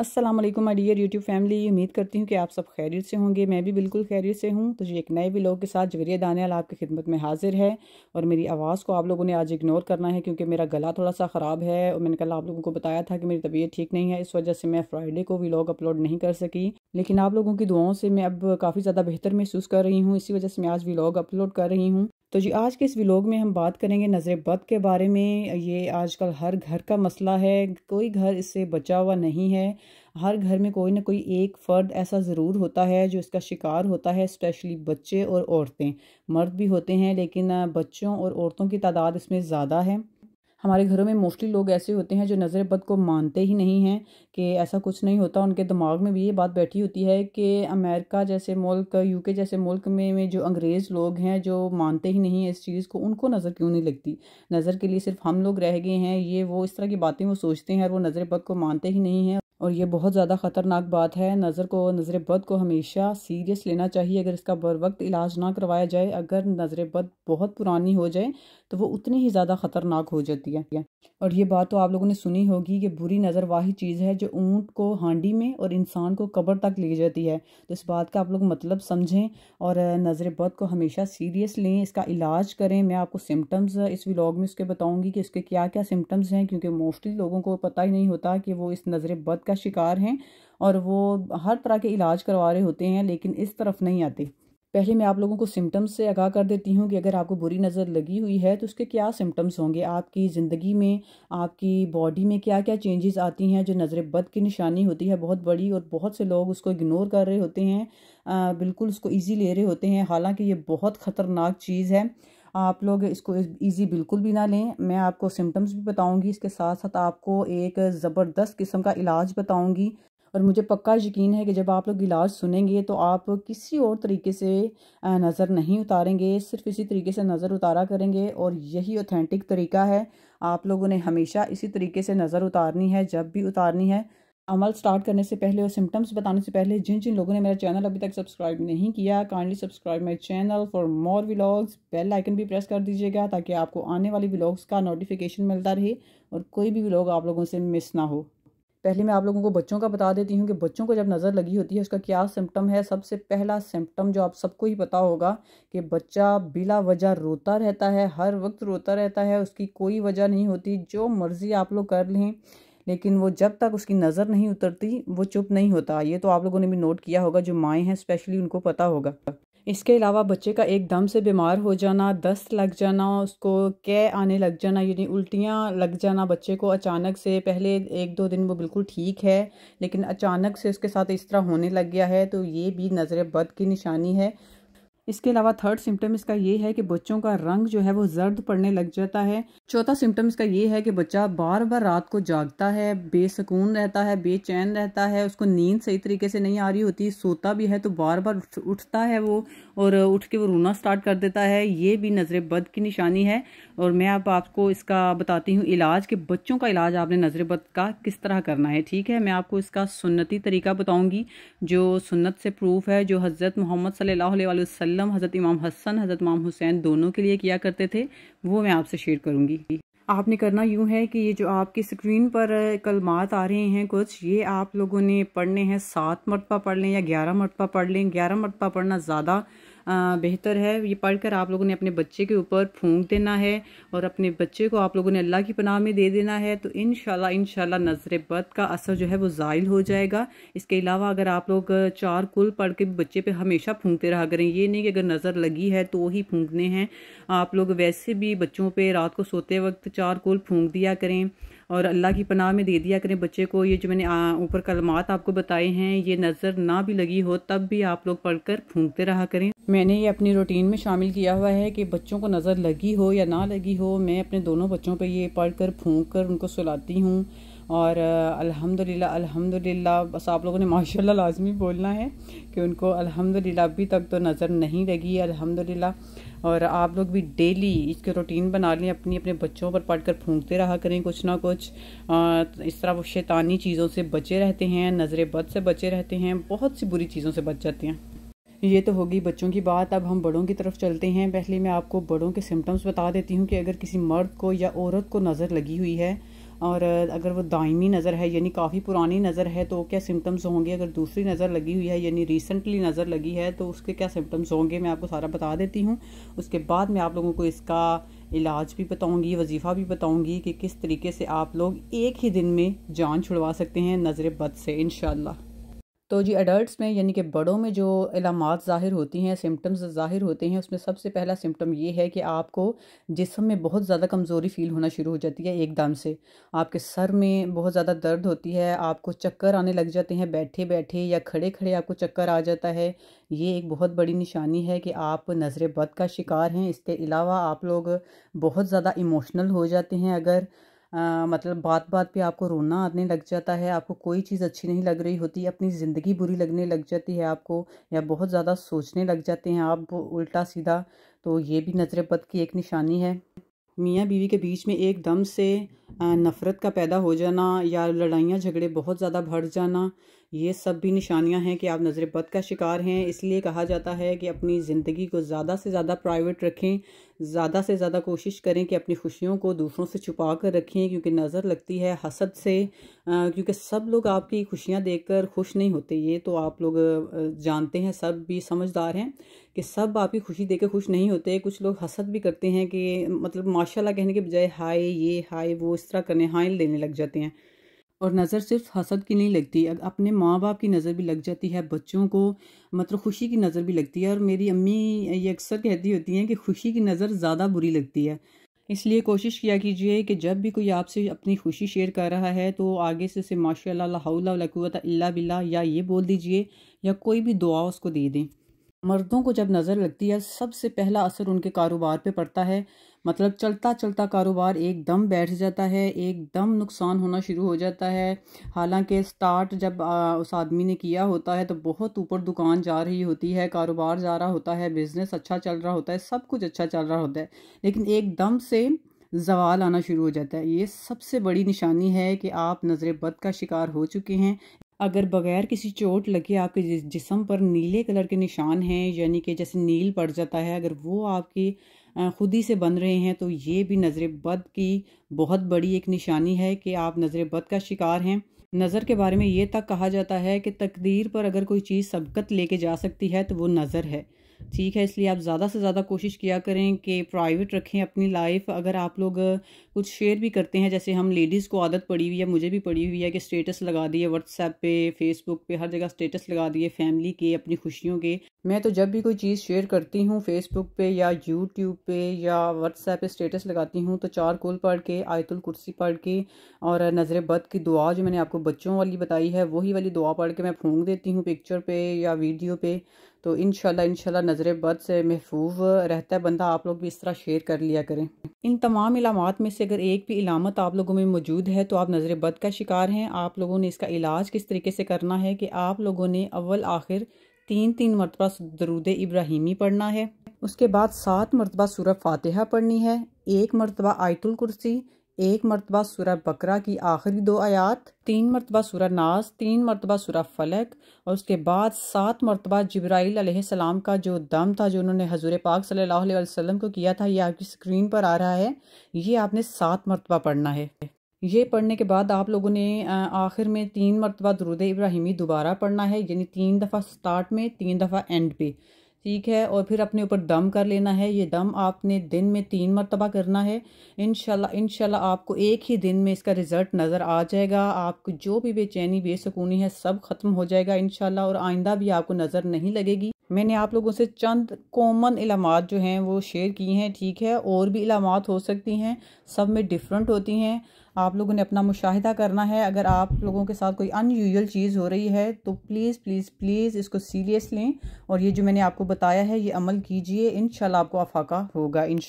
Aslam my dear YouTube family उम्मीद करती हूँ कि आप सब खैरियत से होंगे मैं भी बिल्कुल खैरियत से हूँ तो ये एक नए व्लॉग के साथ जवेरिया दानियाल आपकी खिदमत में हाजिर है और मेरी आवाज़ को आप लोगों ने आज इग्नोर करना है क्योंकि मेरा गला थोड़ा सा ख़राब है और मैंने कल आप लोगों को बताया था कि मेरी तबीयत ठीक नहीं है इस वजह से मैं फ्राइडे को व्लॉग अपलोड नहीं कर सकी लेकिन आप लोगों की दुआओं से मैं अब काफ़ी ज़्यादा बेहतर महसूस कर रही हूँ इसी वजह से मैं आज व्लॉग अपलोड कर रही हूँ तो जी आज के इस व्लॉग में हम बात करेंगे नज़र बद के बारे में ये आजकल हर घर का मसला है कोई घर इससे बचा हुआ नहीं है हर घर में कोई ना कोई एक फ़र्द ऐसा ज़रूर होता है जो इसका शिकार होता है स्पेशली बच्चे और औरतें मर्द भी होते हैं लेकिन बच्चों और औरतों की तादाद इसमें ज़्यादा है हमारे घरों में मोस्टली लोग ऐसे होते हैं जो नज़र बद को मानते ही नहीं हैं कि ऐसा कुछ नहीं होता उनके दिमाग में भी ये बात बैठी होती है कि अमेरिका जैसे मुल्क यूके जैसे मुल्क में, में जो अंग्रेज़ लोग हैं जो मानते ही नहीं इस चीज़ को उनको नज़र क्यों नहीं लगती नज़र के लिए सिर्फ हम लोग रह गए हैं ये वो इस तरह की बातें वो सोचते हैं और वो नज़र बद को मानते ही नहीं हैं और ये बहुत ज़्यादा ख़तरनाक बात है नज़र को नज़र बद को हमेशा सीरियस लेना चाहिए अगर इसका बर वक्त इलाज ना करवाया जाए अगर नज़र बद बहुत पुरानी हो जाए तो वो उतनी ही ज़्यादा ख़तरनाक हो जाती है और ये बात तो आप लोगों ने सुनी होगी कि बुरी नज़र वाही चीज़ है जो ऊँट को हांडी में और इंसान को कब्र तक ले जाती है तो इस बात का आप लोग मतलब समझें और नज़र बद को हमेशा सीरियस लें इसका इलाज करें मैं आपको सिम्टम्स इस व्लॉग में उसके बताऊँगी कि इसके क्या क्या सिम्टम्स हैं क्योंकि मोस्टली लोगों को पता ही नहीं होता कि वो इस नज़र बद का शिकार हैं और वो हर तरह के इलाज करवा रहे होते हैं लेकिन इस तरफ नहीं आते पहले मैं आप लोगों को सिम्टम्स से आगाह कर देती हूँ कि अगर आपको बुरी नज़र लगी हुई है तो उसके क्या सिम्टम्स होंगे आपकी ज़िंदगी में आपकी बॉडी में क्या क्या चेंजेस आती हैं जो नज़र बद की निशानी होती है बहुत बड़ी और बहुत से लोग उसको इग्नोर कर रहे होते हैं आ, बिल्कुल उसको ईजी ले रहे होते हैं हालाँकि ये बहुत ख़तरनाक चीज़ है आप लोग इसको इजी बिल्कुल भी ना लें मैं आपको सिम्टम्स भी बताऊंगी इसके साथ साथ आपको एक ज़बरदस्त किस्म का इलाज बताऊंगी और मुझे पक्का यकीन है कि जब आप लोग गिलास सुनेंगे तो आप किसी और तरीके से नज़र नहीं उतारेंगे सिर्फ इसी तरीके से नज़र उतारा करेंगे और यही ऑथेंटिक तरीका है आप लोगों ने हमेशा इसी तरीके से नज़र उतारनी है जब भी उतारनी है अमल स्टार्ट करने से पहले और सिम्टम्स बताने से पहले जिन जिन लोगों ने मेरा चैनल अभी तक सब्सक्राइब नहीं किया kindly subscribe my channel for more vlogs bell icon भी प्रेस कर दीजिएगा ताकि आपको आने वाली व्लॉग्स का नोटिफिकेशन मिलता रहे और कोई भी व्लॉग आप लोगों से मिस ना हो पहले मैं आप लोगों को बच्चों का बता देती हूँ कि बच्चों को जब नज़र लगी होती है उसका क्या सिम्टम है सबसे पहला सिम्टम जो आप सबको ही पता होगा कि बच्चा बिला वजह रोता रहता है हर वक्त रोता रहता है उसकी कोई वजह नहीं होती जो मर्ज़ी आप लोग कर लें लेकिन वो जब तक उसकी नज़र नहीं उतरती वो चुप नहीं होता ये तो आप लोगों ने भी नोट किया होगा जो माएँ हैं स्पेशली उनको पता होगा इसके अलावा बच्चे का एक दम से बीमार हो जाना दस्त लग जाना उसको कै आने लग जाना यानी उल्टियाँ लग जाना बच्चे को अचानक से पहले एक दो दिन वो बिल्कुल ठीक है लेकिन अचानक से उसके साथ इस तरह होने लग गया है तो ये भी नज़र बद की निशानी है इसके अलावा थर्ड सिम्टम इसका ये है कि बच्चों का रंग जो है वो जर्द पड़ने लग जाता है चौथा सिम्टम इसका ये है कि बच्चा बार बार रात को जागता है बेसकून रहता है बेचैन रहता है उसको नींद सही तरीके से नहीं आ रही होती सोता भी है तो बार बार उठता है वो और उठ के वो रोना स्टार्ट कर देता है ये भी नज़र बद की निशानी है और मैं अब आपको इसका बताती हूँ इलाज के बच्चों का इलाज आपने नज़रबद का किस तरह करना है ठीक है मैं आपको इसका सुन्नती तरीका बताऊँगी जो सुन्नत से प्रूफ है जो हज़रत मोहम्मद सल्ला वसम हज़रत इमाम हसन हज़रत इमाम हुसैन दोनों के लिए किया करते थे वो मैं आपसे शेयर करूँगी आपने करना यूँ है कि ये जो आपकी स्क्रीन पर कलमात आ रहे हैं कुछ ये आप लोगों ने पढ़ने हैं सात मरतबा पढ़ लें या ग्यारह मरतबा पढ़ लें ग्यारह मरतबा पढ़ना ज़्यादा बेहतर है ये पढ़कर आप लोगों ने अपने बच्चे के ऊपर फूंक देना है और अपने बच्चे को आप लोगों ने अल्लाह की पनाह में दे देना है तो इन शाला नज़र बद का असर जो है वो ज़ायल हो जाएगा इसके अलावा अगर आप लोग चार कुल पढ़ के बच्चे पर हमेशा फूंकते रहा करें ये नहीं कि अगर नज़र लगी है तो ही फूंकने हैं आप लोग वैसे भी बच्चों पर रात को सोते वक्त चार कुल फूंक दिया करें और अल्लाह की पनाह में दे दिया करें बच्चे को ये जो मैंने ऊपर कलमात आपको बताए हैं ये नज़र ना भी लगी हो तब भी आप लोग पढ़ कर फूंकते रहा करें मैंने ये अपनी रूटीन में शामिल किया हुआ है कि बच्चों को नज़र लगी हो या ना लगी हो मैं अपने दोनों बच्चों पर ये पढ़ कर फूँक कर उनको सुलाती हूँ और अल्हम्दुलिल्लाह अल्हम्दुलिल्लाह बस आप लोगों ने माशाल्लाह लाजमी बोलना है कि उनको अल्हम्दुलिल्लाह अभी तक तो नज़र नहीं लगी अल्हम्दुलिल्लाह और आप लोग भी डेली इसके रूटीन बना लें अपनी अपने बच्चों पर पढ़ कर फूंकते रहा करें कुछ ना कुछ आ, इस तरह वो शैतानी चीज़ों से बचे रहते हैं नज़र बद से बचे रहते हैं बहुत सी बुरी चीज़ों से बच जाते हैं ये तो होगी बच्चों की बात अब हम बड़ों की तरफ चलते हैं पहले मैं आपको बड़ों के सिम्टम्स बता देती हूँ कि अगर किसी मर्द को या औरत को नज़र लगी हुई है और अगर वो दायमी नज़र है यानी काफ़ी पुरानी नज़र है तो क्या सिम्टम्स होंगे अगर दूसरी नज़र लगी हुई है यानी रिसेंटली नज़र लगी है तो उसके क्या सिम्टम्स होंगे मैं आपको सारा बता देती हूँ उसके बाद मैं आप लोगों को इसका इलाज भी बताऊँगी वजीफ़ा भी बताऊँगी कि किस तरीके से आप लोग एक ही दिन में जान छुड़वा सकते हैं नज़र बद से इनशाला तो जी एडल्ट्स में यानी कि बड़ों में जो इलामत ज़ाहिर होती हैं सिम्टम्स ज़ाहिर होते हैं उसमें सबसे पहला सिम्टम ये है कि आपको जिसम में बहुत ज़्यादा कमज़ोरी फ़ील होना शुरू हो जाती है एकदम से आपके सर में बहुत ज़्यादा दर्द होती है आपको चक्कर आने लग जाते हैं बैठे बैठे या खड़े खड़े आपको चक्कर आ जाता है ये एक बहुत बड़ी निशानी है कि आप नज़र बद का शिकार हैं इसके अलावा आप लोग बहुत ज़्यादा इमोशनल हो जाते हैं अगर आ, मतलब बात बात पे आपको रोना आने लग जाता है आपको कोई चीज़ अच्छी नहीं लग रही होती अपनी ज़िंदगी बुरी लगने लग जाती है आपको या बहुत ज़्यादा सोचने लग जाते हैं आप उल्टा सीधा तो ये भी नजरबद की एक निशानी है मियाँ बीवी के बीच में एकदम से नफ़रत का पैदा हो जाना या लड़ाइयाँ झगड़े बहुत ज़्यादा बढ़ जाना ये सब भी निशानियाँ हैं कि आप नज़र बद का शिकार हैं इसलिए कहा जाता है कि अपनी ज़िंदगी को ज़्यादा से ज़्यादा प्राइवेट रखें ज़्यादा से ज़्यादा कोशिश करें कि अपनी खुशियों को दूसरों से छुपा कर रखें क्योंकि नज़र लगती है हसद से क्योंकि सब लोग आपकी खुशियाँ देख कर खुश नहीं होते ये तो आप लोग जानते हैं सब भी समझदार हैं कि सब आपकी खुशी देख कर खुश नहीं होते कुछ लोग हसद भी करते हैं कि मतलब माशाल्लाह कहने के बजाय हाय ये हाय वो इस तरह करने हाइल देने लग जाते हैं और नज़र सिर्फ हसद की नहीं लगती अपने माँ बाप की नज़र भी लग जाती है बच्चों को मतलब खुशी की नज़र भी लगती है और मेरी अम्मी ये अक्सर कहती होती हैं कि खुशी की नज़र ज़्यादा बुरी लगती है इसलिए कोशिश किया कीजिए कि जब भी कोई आपसे अपनी खुशी शेयर कर रहा है तो आगे से उसे माशा लाला हाउला बिल्ला या ये बोल दीजिए या कोई भी दुआ उसको दे दें मर्दों को जब नज़र लगती है सबसे पहला असर उनके कारोबार पे पड़ता है मतलब चलता चलता कारोबार एकदम बैठ जाता है एकदम नुकसान होना शुरू हो जाता है हालांकि स्टार्ट जब आ, उस आदमी ने किया होता है तो बहुत ऊपर दुकान जा रही होती है कारोबार जा रहा होता है बिज़नेस अच्छा चल रहा होता है सब कुछ अच्छा चल रहा होता है लेकिन एकदम से जवाल आना शुरू हो जाता है ये सबसे बड़ी निशानी है कि आप नज़र बद का शिकार हो चुके हैं अगर बगैर किसी चोट लगे आपके जिसम पर नीले कलर के निशान हैं यानी कि जैसे नील पड़ जाता है अगर वो आपकी खुद ही से बन रहे हैं तो ये भी नज़र बद की बहुत बड़ी एक निशानी है कि आप नज़र बद का शिकार हैं नज़र के बारे में ये तक कहा जाता है कि तकदीर पर अगर कोई चीज़ सबकत लेके जा सकती है तो वो नज़र है ठीक है इसलिए आप ज़्यादा से ज़्यादा कोशिश किया करें कि प्राइवेट रखें अपनी लाइफ अगर आप लोग कुछ शेयर भी करते हैं जैसे हम लेडीज़ को आदत पड़ी हुई है मुझे भी पड़ी हुई है कि स्टेटस लगा दिए व्हाट्सएप पे फेसबुक पे हर जगह स्टेटस लगा दिए फैमिली के अपनी खुशियों के मैं तो जब भी कोई चीज़ शेयर करती हूँ फेसबुक पे या यूट्यूब पे या व्हाट्सएप पे स्टेटस लगाती हूँ तो चार कोल पढ़ के आयतुल कुर्सी पढ़ के और नज़र बद की दुआ जो मैंने आपको बच्चों वाली बताई है वही वाली दुआ पढ़ के मैं फूंक देती हूँ पिक्चर पे या वीडियो पे तो इन शाला नज़र बद से महफूज रहता है बंदा आप लोग भी इस तरह शेयर कर लिया करें इन तमाम इलामत में से अगर एक भी इलामत आप लोगों में मौजूद है तो आप नज़र बद का शिकार हैं आप लोगों ने इसका इलाज किस तरीके से करना है कि आप लोगों ने अव्वल आखिर तीन तीन मरतबा दरूद इब्राहिमी पढ़ना है उसके बाद सात मरतबा सूरह फातहा पढ़नी है एक मरतबा आयतुल कुर्सी एक मरतबा सूर बकरा की आखिरी दो आयात तीन मरतबा सूर नास तीन मरतबा सूर फलक और उसके बाद सात मरतबा जब्राईल सलाम का जो दम था जो उन्होंने हजूर पाक सल्लल्लाहु अलैहि वसल्लम को किया था ये आपकी स्क्रीन पर आ रहा है ये आपने सात मरतबा पढ़ना है ये पढ़ने के बाद आप लोगों ने आखिर में तीन मरतबा दरुद इब्राहिमी दोबारा पढ़ना है यानी तीन दफ़ा स्टार्ट में तीन दफ़ा एंड पे ठीक है और फिर अपने ऊपर दम कर लेना है ये दम आपने दिन में तीन मरतबा करना है इनशाला इनशाला आपको एक ही दिन में इसका रिज़ल्ट नज़र आ जाएगा आपको जो भी बेचैनी बेसकूनी है सब ख़त्म हो जाएगा इनशाला और आइंदा भी आपको नज़र नहीं लगेगी मैंने आप लोगों से चंद कॉमन इलामत जो हैं वो शेयर की हैं ठीक है और भी इलामत हो सकती हैं सब में डिफरेंट होती हैं आप लोगों ने अपना मुशाहिदा करना है अगर आप लोगों के साथ कोई अनयूजल चीज़ हो रही है तो प्लीज़ प्लीज़ प्लीज़ इसको सीरियस लें और ये जो मैंने आपको बताया है ये अमल कीजिए इन आपको अफाका होगा इन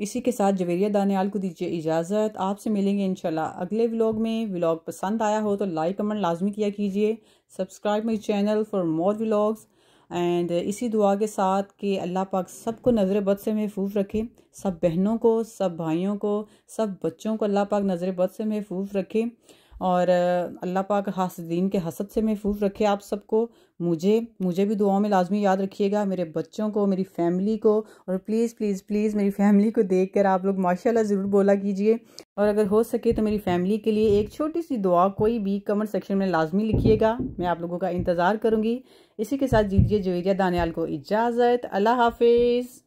इसी के साथ जवेरिया दानियाल को दीजिए इजाज़त आपसे मिलेंगे इनशाला अगले व्लॉग में व्लॉग पसंद आया हो तो लाइक कमेंट लाजमी किया कीजिए subscribe my channel for more vlogs and uh, इसी दुआ के साथ कि अल्लाह पाक सबको नज़र बद से महफूफ़ रखे सब बहनों को सब भाइयों को सब बच्चों को अल्लाह पाक नज़र बद से महफूफ़ रखे और अल्लाह पाक हासदीन के हसद से महफूज रखे आप सबको मुझे मुझे भी दुआओं में लाजमी याद रखिएगा मेरे बच्चों को मेरी फैमिली को और प्लीज़ प्लीज़ प्लीज़ मेरी फैमिली को देख कर आप लोग माशाल्लाह ज़रूर बोला कीजिए और अगर हो सके तो मेरी फैमिली के लिए एक छोटी सी दुआ कोई भी कमेंट सेक्शन में लाजमी लिखिएगा मैं आप लोगों का इंतज़ार करूँगी इसी के साथ दीजिए जवेरिया दानियाल को इजाज़त अल्लाह हाफिज़